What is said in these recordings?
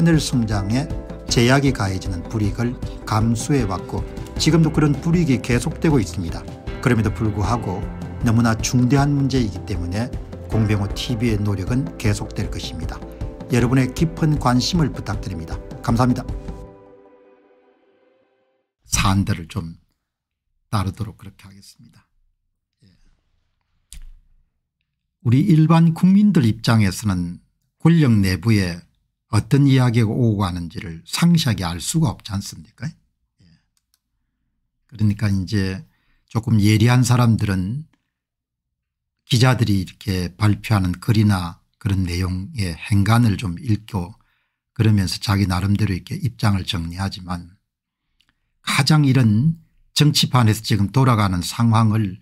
하늘 성장에 제약이 가해지는 불이익을 감수해왔고 지금도 그런 불이익이 계속되고 있습니다. 그럼에도 불구하고 너무나 중대한 문제이기 때문에 공병호 TV의 노력은 계속될 것입니다. 여러분의 깊은 관심을 부탁드립니다. 감사합니다. 사안들을 좀 따르도록 그렇게 하겠습니다. 예. 우리 일반 국민들 입장에서는 권력 내부에 어떤 이야기가 오고 가는지를 상시하게 알 수가 없지 않습니까 예. 그러니까 이제 조금 예리한 사람들은 기자들이 이렇게 발표하는 글이나 그런 내용의 행간을 좀 읽고 그러면서 자기 나름대로 이렇게 입장을 정리하지만 가장 이런 정치판에서 지금 돌아가는 상황을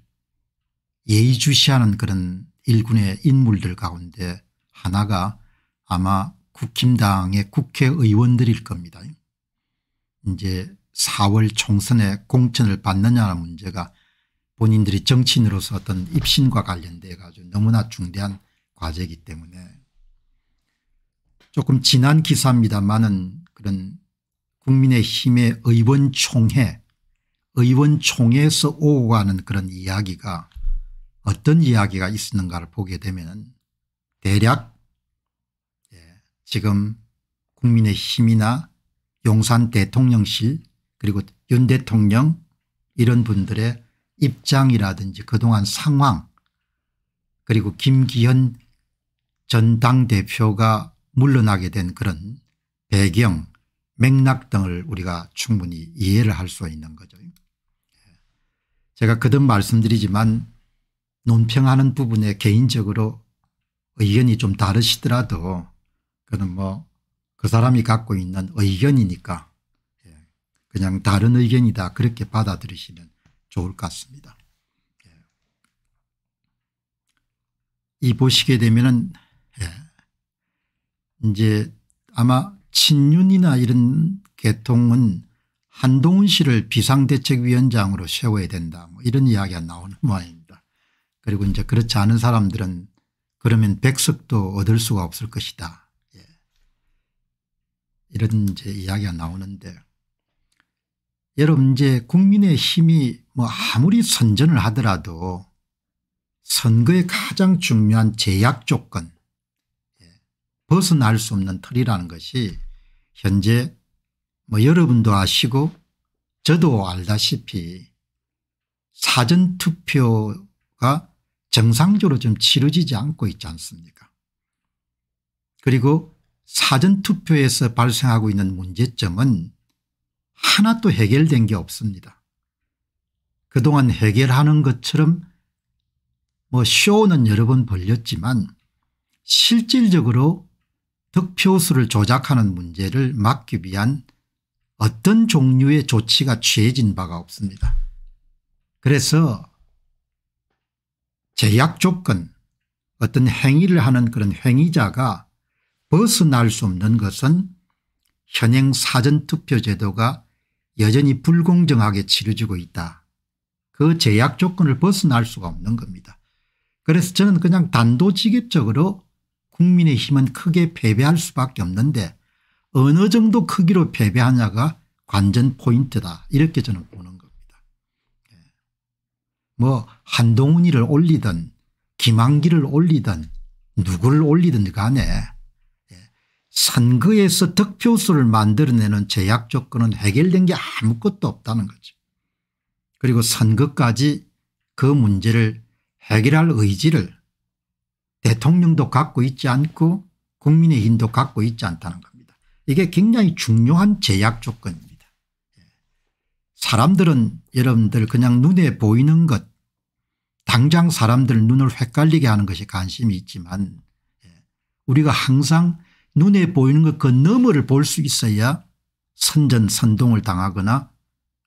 예의주시하는 그런 일군의 인물들 가운데 하나가 아마 국힘당의 국회의원들일 겁니다. 이제 4월 총선에 공천을 받느냐는 문제가 본인들이 정치인으로서 어떤 입신과 관련돼 가지고 너무나 중대한 과제이기 때문에 조금 지난 기사입니다만은 그런 국민의힘의 의원총회 의원총회에서 오고 가는 그런 이야기가 어떤 이야기가 있었는가를 보게 되면 대략 지금 국민의힘이나 용산 대통령실 그리고 윤 대통령 이런 분들의 입장이라든지 그동안 상황 그리고 김기현 전 당대표가 물러나게 된 그런 배경 맥락 등을 우리가 충분히 이해를 할 수 있는 거죠. 제가 그듭 말씀드리지만 논평하는 부분에 개인적으로 의견이 좀 다르시더라도 그는 뭐 그 사람이 갖고 있는 의견이니까 예, 그냥 다른 의견이다 그렇게 받아들이시면 좋을 것 같습니다. 예. 이 보시게 되면은 예, 이제 아마 친윤이나 이런 계통은 한동훈 씨를 비상대책위원장으로 세워야 된다 뭐 이런 이야기가 나오는 모양입니다. 그리고 이제 그렇지 않은 사람들은 그러면 백석도 얻을 수가 없을 것이다. 이런 이제 이야기가 나오는데 여러분 이제 국민의 힘이 뭐 아무리 선전을 하더라도 선거의 가장 중요한 제약 조건 예, 벗어날 수 없는 틀이라는 것이 현재 뭐 여러분도 아시고 저도 알다시피 사전투표가 정상적으로 좀 치러지지 않고 있지 않습니까 그리고 사전투표에서 발생하고 있는 문제점은 하나도 해결된 게 없습니다. 그동안 해결하는 것처럼 뭐 쇼는 여러 번 벌렸지만 실질적으로 득표수를 조작하는 문제를 막기 위한 어떤 종류의 조치가 취해진 바가 없습니다. 그래서 제약 조건 어떤 행위를 하는 그런 행위자가 벗어날 수 없는 것은 현행 사전투표 제도가 여전히 불공정하게 치러지고 있다. 그 제약 조건을 벗어날 수가 없는 겁니다. 그래서 저는 그냥 단도직입적으로 국민의힘은 크게 패배할 수밖에 없는데 어느 정도 크기로 패배하냐가 관전 포인트다 이렇게 저는 보는 겁니다. 네. 뭐 한동훈이를 올리든 김한기를 올리든 누구를 올리든 간에 선거에서 득표수를 만들어내는 제약 조건은 해결된 게 아무것도 없다는 거죠. 그리고 선거까지 그 문제를 해결할 의지를 대통령도 갖고 있지 않고 국민의힘도 갖고 있지 않다는 겁니다. 이게 굉장히 중요한 제약 조건입니다. 사람들은 여러분들 그냥 눈에 보이는 것 당장 사람들 눈을 헷갈리게 하는 것이 관심이 있지만 예, 우리가 항상 눈에 보이는 것 그 너머를 볼 수 있어야 선전선동을 당하거나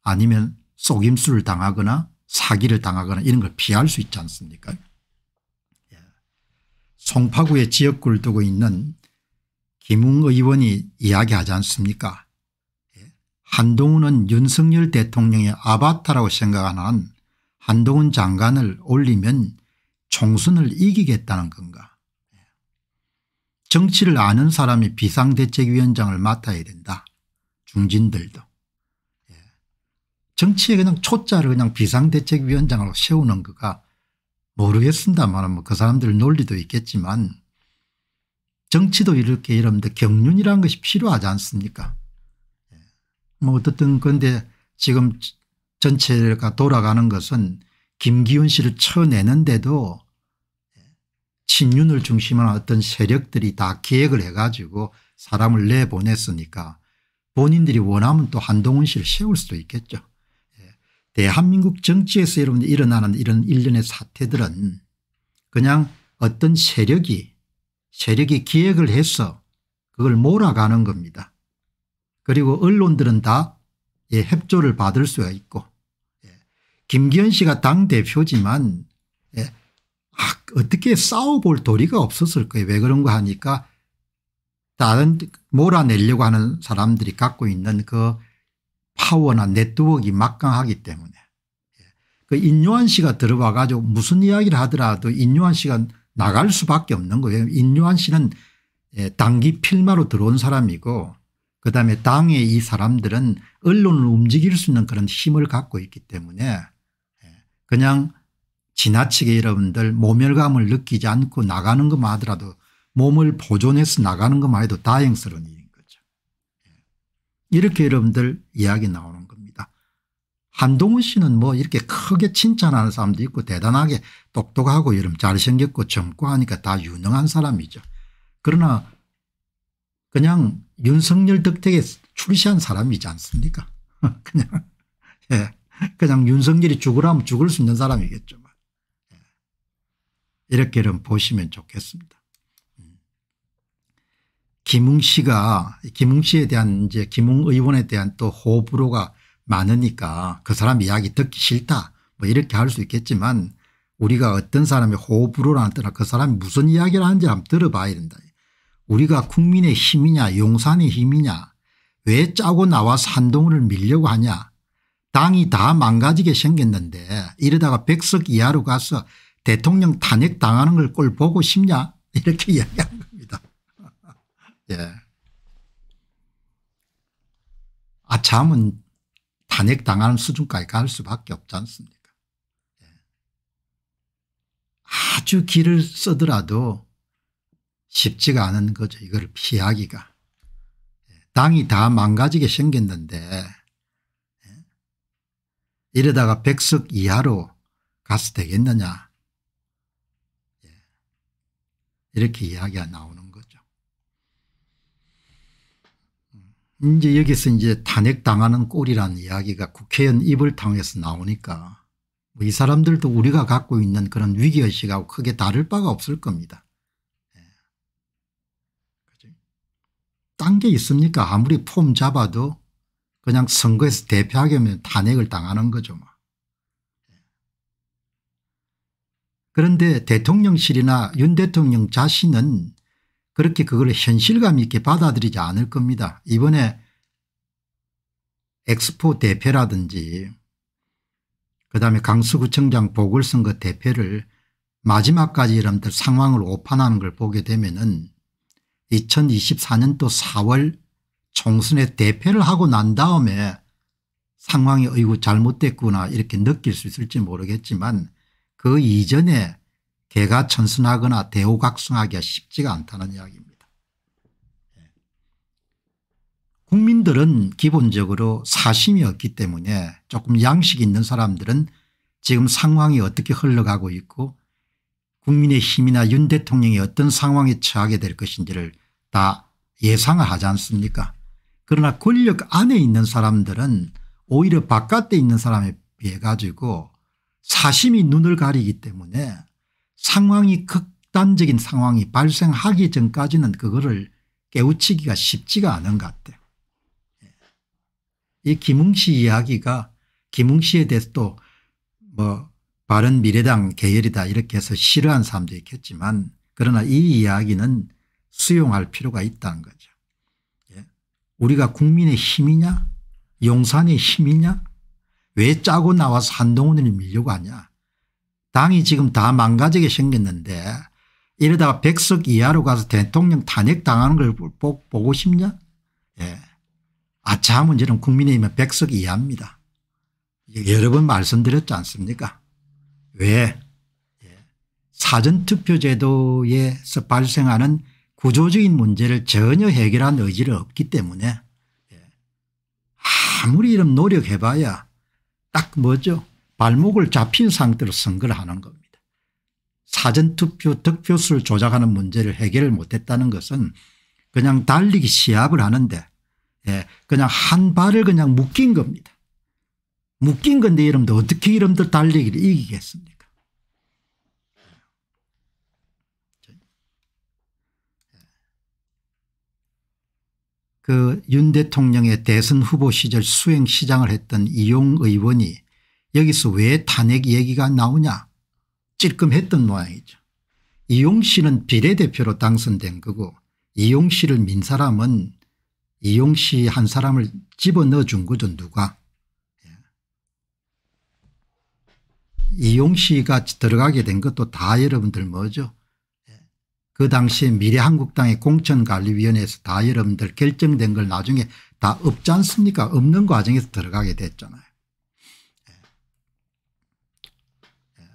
아니면 속임수를 당하거나 사기를 당하거나 이런 걸 피할 수 있지 않습니까 예. 송파구의 지역구를 두고 있는 김웅 의원이 이야기하지 않습니까 예. 한동훈은 윤석열 대통령의 아바타라고 생각하는 한동훈 장관을 올리면 총선을 이기겠다는 건가 정치를 아는 사람이 비상대책위원장을 맡아야 된다. 중진들도. 예. 정치에 그냥 초자를 그냥 비상대책위원장으로 세우는 거가 모르겠습니다만 뭐 그 사람들 논리도 있겠지만 정치도 이렇게 이러면 경륜이라는 것이 필요하지 않습니까 예. 뭐 어떻든 그런데 지금 전체가 돌아가는 것은 김기훈 씨를 쳐내는데도 친윤을 중심한 어떤 세력들이 다 기획을 해가지고 사람을 내보냈으니까 본인들이 원하면 또 한동훈 씨를 세울 수도 있겠죠. 예. 대한민국 정치에서 여러분 일어나는 이런 일련의 사태들은 그냥 어떤 세력이 세력이 기획을 해서 그걸 몰아가는 겁니다. 그리고 언론들은 다 예, 협조를 받을 수가 있고 예. 김기현 씨가 당대표지만 어떻게 싸워볼 도리가 없었을 거예요. 왜 그런가 하니까 다른 몰아내려고 하는 사람들이 갖고 있는 그 파워나 네트워크가 막강하기 때문에 예. 그 인요한 씨가 들어와 가지고 무슨 이야기를 하더라도 인요한 씨가 나갈 수밖에 없는 거예요. 인요한 씨는 예, 당기 필마로 들어온 사람이고 그다음에 당의 이 사람들은 언론을 움직일 수 있는 그런 힘을 갖고 있기 때문에 예, 그냥 지나치게 여러분들 모멸감을 느끼지 않고 나가는 것만 하더라도 몸을 보존해서 나가는 것만 해도 다행스러운 일인 거죠. 예. 이렇게 여러분들 이야기 나오는 겁니다. 한동훈 씨는 뭐 이렇게 크게 칭찬하는 사람도 있고 대단하게 똑똑하고 여름 잘생겼고 젊고 하니까 다 유능한 사람이죠. 그러나 그냥 윤석열 덕택에 출시한 사람이지 않습니까 그냥 예, 그냥 윤석열이 죽으라면 죽을 수 있는 사람이겠죠. 이렇게 좀 보시면 좋겠습니다. 김웅 씨가 김웅 씨에 대한 이제 김웅 의원에 대한 또 호불호가 많으니까 그 사람 이야기 듣기 싫다 뭐 이렇게 할 수 있겠지만 우리가 어떤 사람의 호불호라는 뜻은 그 사람이 무슨 이야기를 하는지 한번 들어봐야 된다. 우리가 국민의 힘이냐 용산의 힘이냐 왜 짜고 나와서 한동훈을 밀려고 하냐 당이 다 망가지게 생겼는데 이러다가 백석 이하로 가서 대통령 탄핵 당하는 걸 꼴 보고 싶냐 이렇게 이야기한 겁니다. 예. 아참은 탄핵 당하는 수준까지 갈 수밖에 없지 않습니까 예. 아주 길을 쓰더라도 쉽지가 않은 거죠 이걸 피하기가. 예. 당이 다 망가지게 생겼는데 예. 이러다가 백석 이하로 가서 되겠느냐 이렇게 이야기가 나오는 거죠. 음. 이제 여기서 이제 탄핵당하는 꼴이라는 이야기가 국회의원 입을 통해서 나오니까 뭐 이 사람들도 우리가 갖고 있는 그런 위기의식하고 크게 다를 바가 없을 겁니다. 예. 딴게 있습니까 아무리 폼 잡아도 그냥 선거에서 대표하게 되면 탄핵을 당하는 거죠. 뭐. 그런데 대통령실이나 윤 대통령 자신은 그렇게 그걸 현실감 있게 받아들이지 않을 겁니다. 이번에 엑스포 대표라든지 그다음에 강서구청장 보궐선거 대표를 마지막까지 여러분들 상황을 오판하는 걸 보게 되면 은 2024년도 4월 총선에 대표를 하고 난 다음에 상황이 어이구 잘못됐구나 이렇게 느낄 수 있을지 모르겠지만 그 이전에 개가 천선하거나 대우각성하기가 쉽지가 않다는 이야기입니다. 예. 국민들은 기본적으로 사심이 없기 때문에 조금 양식이 있는 사람들은 지금 상황이 어떻게 흘러가고 있고 국민의힘이나 윤 대통령이 어떤 상황에 처하게 될 것인지를 다 예상을 하지 않습니까 그러나 권력 안에 있는 사람들은 오히려 바깥에 있는 사람에 비해 가지고 사심이 눈을 가리기 때문에 상황이 극단적인 상황이 발생하기 전까지는 그거를 깨우치기가 쉽지가 않은 것 같아요. 예. 이 김웅씨 이야기가 김웅씨에 대해서도 뭐 바른 미래당 계열이다 이렇게 해서 싫어한 사람도 있겠지만 그러나 이 이야기는 수용할 필요가 있다는 거죠. 예. 우리가 국민의 힘이냐 용산의 힘이냐 왜 짜고 나와서 한동훈을 밀려고 하냐. 당이 지금 다 망가지게 생겼는데 이러다가 1석 이하로 가서 대통령 탄핵당하는 걸 보고 싶냐 예. 아차 문제는 국민의힘은 1석 이하입니다. 여러 번 말씀드렸지 않습니까 왜 예. 사전투표 제도에서 발생하는 구조적인 문제를 전혀 해결한 의지를 없기 때문에 예. 아무리 이런 노력해봐야 딱 뭐죠 발목을 잡힌 상태로 선거를 하는 겁니다. 사전투표 득표수를 조작하는 문제를 해결을 못했다는 것은 그냥 달리기 시합을 하는데 예, 그냥 한 발을 그냥 묶인 겁니다. 묶인 건데 이름도 어떻게 이름들 달리기를 이기겠습니까 그윤 대통령의 대선 후보 시절 수행시장을 했던 이용 의원이 여기서 왜 탄핵 얘기가 나오냐 찔끔했던 모양이죠. 이용 씨는 비례대표로 당선된 거고 이용 씨를 민 사람은 이용 씨 한 사람을 집어넣어 준 거죠 누가. 예. 이용 씨가 들어가게 된 것도 다 여러분들 뭐죠 그 당시 미래한국당의 공천관리위원회에서 다 여러분들 결정된 걸 나중에 다 없지 않습니까 없는 과정에서 들어가게 됐잖아요. 예. 예.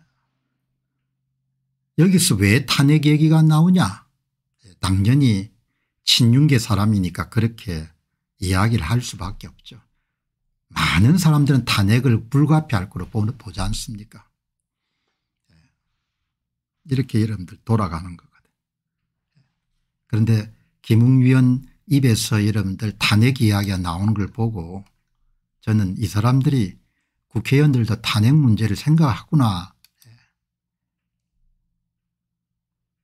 여기서 왜 탄핵 얘기가 나오냐 예, 당연히 친윤계 사람이니까 그렇게 이야기를 할 수밖에 없죠. 많은 사람들은 탄핵을 불가피할 거로 보지 않습니까 이렇게 여러분들 돌아가는 거. 그런데 김웅위원 입에서 여러분들 탄핵 이야기가 나오는 걸 보고 저는 이 사람들이 국회의원들도 탄핵 문제를 생각하구나.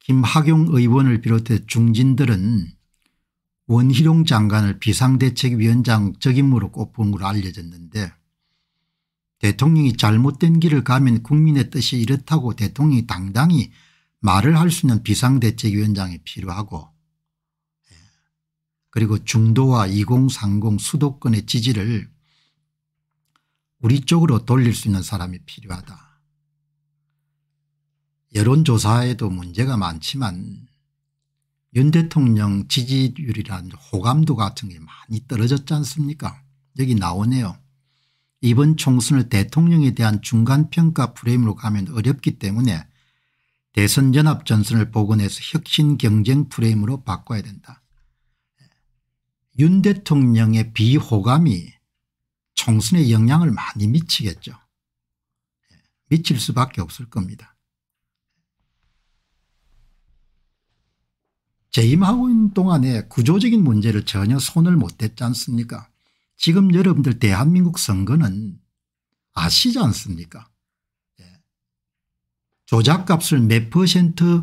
김학용 의원을 비롯해 중진들은 원희룡 장관을 비상대책위원장 적임으로 꼽은 걸로 알려졌는데 대통령이 잘못된 길을 가면 국민의 뜻이 이렇다고 대통령이 당당히 말을 할 수 있는 비상대책위원장이 필요하고 그리고 중도와 2030 수도권의 지지를 우리 쪽으로 돌릴 수 있는 사람이 필요하다. 여론조사에도 문제가 많지만 윤 대통령 지지율이란 호감도 같은 게 많이 떨어졌지 않습니까 여기 나오네요. 이번 총선을 대통령에 대한 중간평가 프레임으로 가면 어렵기 때문에 대선연합전선을 복원해서 혁신경쟁 프레임으로 바꿔야 된다. 윤 대통령의 비호감이 총선에 영향을 많이 미치겠죠. 예, 미칠 수밖에 없을 겁니다. 재임하고 있는 동안에 구조적인 문제를 전혀 손을 못 댔지 않습니까 지금 여러분들 대한민국 선거는 아시지 않습니까 예, 조작값을 몇 퍼센트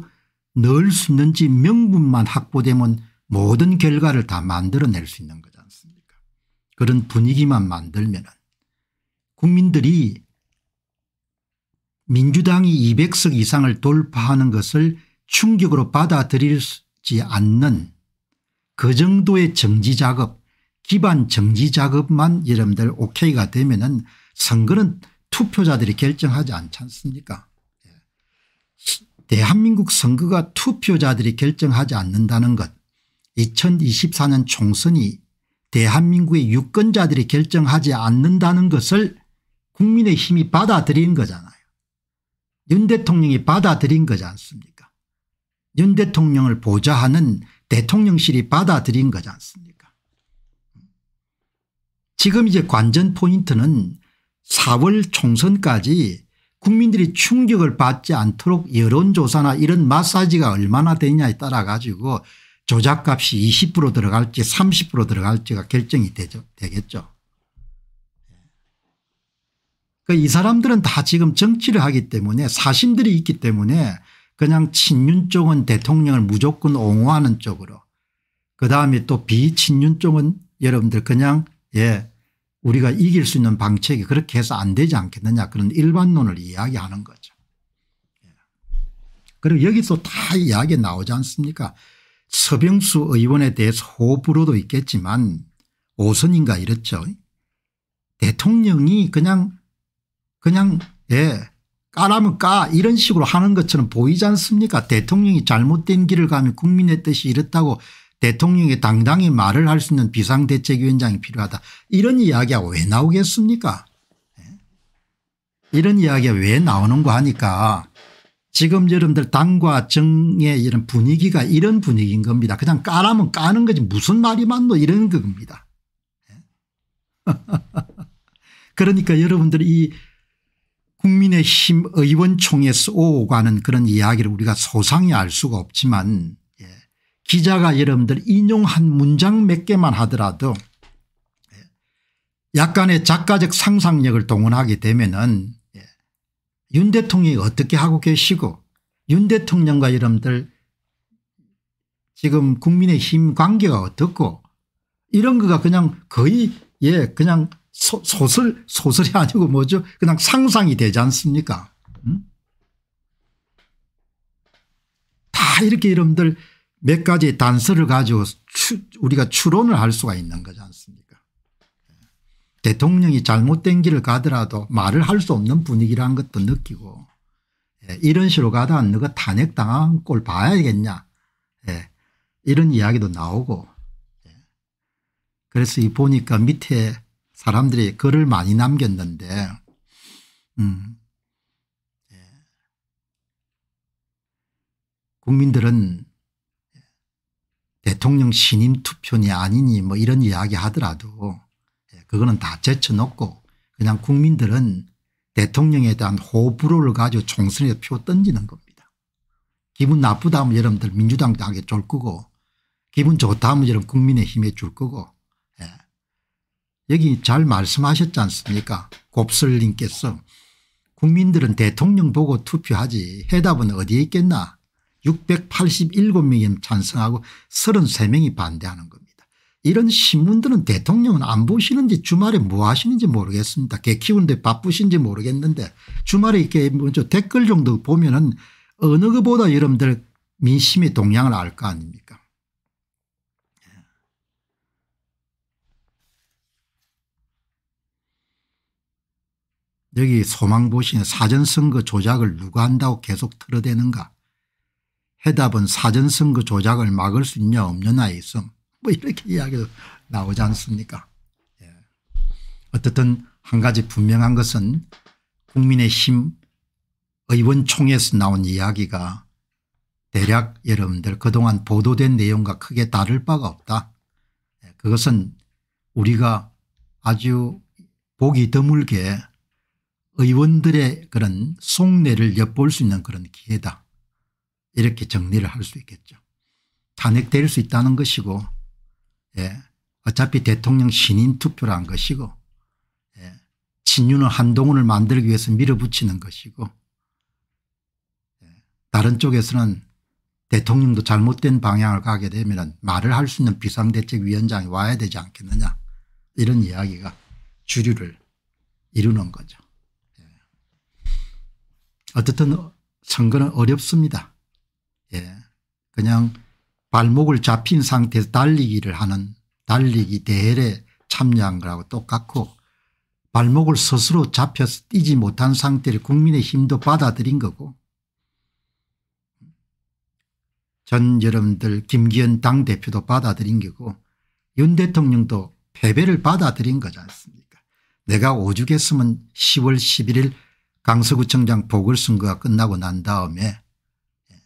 넣을 수 있는지 명분만 확보되면 모든 결과를 다 만들어낼 수 있는 거지 않습니까 그런 분위기만 만들면 국민들이 민주당이 200석 이상을 돌파하는 것을 충격으로 받아들이지 않는 그 정도의 정지작업 기반 정지작업만 여러분들 오케이가 되면 은 선거는 투표자들이 결정하지 않지 않습니까 예. 대한민국 선거가 투표자들이 결정하지 않는다는 것 2024년 총선이 대한민국의 유권자들이 결정하지 않는다는 것을 국민의힘이 받아들인 거잖아요. 윤 대통령이 받아들인 거지 않습니까 윤 대통령을 보좌하는 대통령실이 받아들인 거지 않습니까 지금 이제 관전 포인트는 4월 총선까지 국민들이 충격을 받지 않도록 여론조사나 이런 마사지가 얼마나 되냐에 따라 가지고 조작값이 20% 들어갈지 30% 들어갈지가 결정이 되죠. 되겠죠. 그이 사람들은 다 지금 정치를 하기 때문에 사심들이 있기 때문에 그냥 친윤 쪽은 대통령을 무조건 옹호하는 쪽으로 그다음에 또 비친윤 쪽은 여러분들 그냥 예 우리가 이길 수 있는 방책이 그렇게 해서 안 되지 않겠느냐 그런 일반론을 이야기하는 거죠. 예. 그리고 여기서 다 이야기 나오지 않습니까 서병수 의원에 대해서 호불호도 있겠지만 오선인가 이랬죠. 대통령이 그냥 그냥 예 까라면 까 이런 식으로 하는 것처럼 보이지 않습니까 대통령이 잘못된 길을 가면 국민의 뜻이 이렇다고 대통령이 당당히 말을 할 수 있는 비상대책위원장이 필요하다 이런 이야기가 왜 나오겠습니까 예? 이런 이야기가 왜 나오는가 하니까 지금 여러분들 당과 정의 이런 분위기가 이런 분위기인 겁니다. 그냥 까라면 까는 거지 무슨 말이 많노 이런 겁니다. 그러니까 여러분들 이 국민의힘 의원총회에서 오 가는 그런 이야기를 우리가 소상히 알 수가 없지만 예, 기자가 여러분들 인용한 문장 몇 개만 하더라도 예, 약간의 작가적 상상력을 동원하게 되면은 윤 대통령이 어떻게 하고 계시고 윤 대통령과 여러분들 지금 국민의힘 관계가 어떻고 이런 거가 그냥 거의 예 그냥 소, 설 소설, 소설이 아니고 뭐죠 그냥 상상이 되지 않습니까 음? 다 이렇게 여러분들 몇 가지 단서를 가지고 추, 우리가 추론을 할 수가 있는 거잖아요 대통령이 잘못된 길을 가더라도 말을 할 수 없는 분위기라는 것도 느끼고 예, 이런 식으로 가다 너가 탄핵당한 꼴 봐야겠냐 예, 이런 이야기도 나오고 예. 그래서 이 보니까 밑에 사람들이 글을 많이 남겼는데 음, 예. 국민들은 예, 대통령 신임 투표니 아니니 뭐 이런 이야기 하더라도 그거는 다 제쳐놓고 그냥 국민들은 대통령에 대한 호불호를 가지고 총선에 표 던지는 겁니다. 기분 나쁘다 하면 여러분들 민주당 당에 줄 거고 기분 좋다 하면 여러분 국민의힘에 줄 거고 예. 여기 잘 말씀하셨지 않습니까 곱슬님께서 국민들은 대통령 보고 투표하지 해답은 어디에 있겠나 687명이 찬성하고 33명이 반대하는 겁니다. 이런 신문들은 대통령은 안 보시는지 주말에 뭐 하시는지 모르겠습니다. 개 키우는데 바쁘신지 모르겠는데 주말에 이렇게 댓글 정도 보면은 어느 것보다 여러분들 민심의 동향을 알 거 아닙니까 예. 여기 소망보신 사전선거 조작을 누가 한다고 계속 틀어대는가 해답은 사전선거 조작을 막을 수 있냐 없느냐에 있음 뭐 이렇게 이야기도 나오지 않습니까? 예. 어떻든 한 가지 분명한 것은 국민의힘 의원총회에서 나온 이야기가 대략 여러분들 그동안 보도된 내용과 크게 다를 바가 없다. 예, 그것은 우리가 아주 보기 드물게 의원들의 그런 속내를 엿볼 수 있는 그런 기회다. 이렇게 정리를 할 수 있겠죠. 탄핵될 수 있다는 것이고 예. 어차피 대통령 신인 투표란 것이고 예. 친윤은 한동훈을 만들기 위해서 밀어붙이는 것이고 예. 다른 쪽에서는 대통령도 잘못된 방향을 가게 되면 말을 할 수 있는 비상대책위원장이 와야 되지 않겠느냐 이런 이야기가 주류를 이루는 거죠. 예. 어쨌든 선거는 어렵습니다. 예. 그냥 발목을 잡힌 상태에서 달리기를 하는 달리기 대회에 참여한 거하고 똑같고 발목을 스스로 잡혀서 뛰지 못한 상태를 국민의 힘도 받아들인 거고 전 여러분들 김기현 당대표도 받아들인 거고 윤 대통령도 패배를 받아들인 거지 않습니까 내가 오죽했으면 10월 11일 강서구청장 보궐선거가 끝나고 난 다음에 예,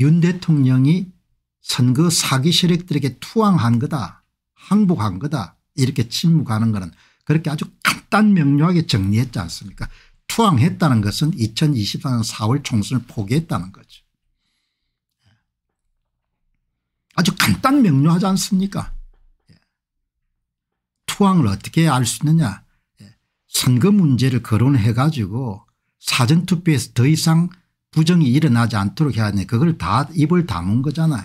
윤 대통령이 선거 그 사기 세력들에게 투항한 거다 항복한 거다 이렇게 침묵하는 거는 그렇게 아주 간단 명료하게 정리했지 않습니까 투항했다는 것은 2024년 4월 총선을 포기했다는 거죠. 아주 간단 명료하지 않습니까 예. 투항을 어떻게 알 수 있느냐 예. 선거 문제를 거론해 가지고 사전투표에서 더 이상 부정이 일어나지 않도록 해야 하니 그걸 다 입을 다문 거잖아요.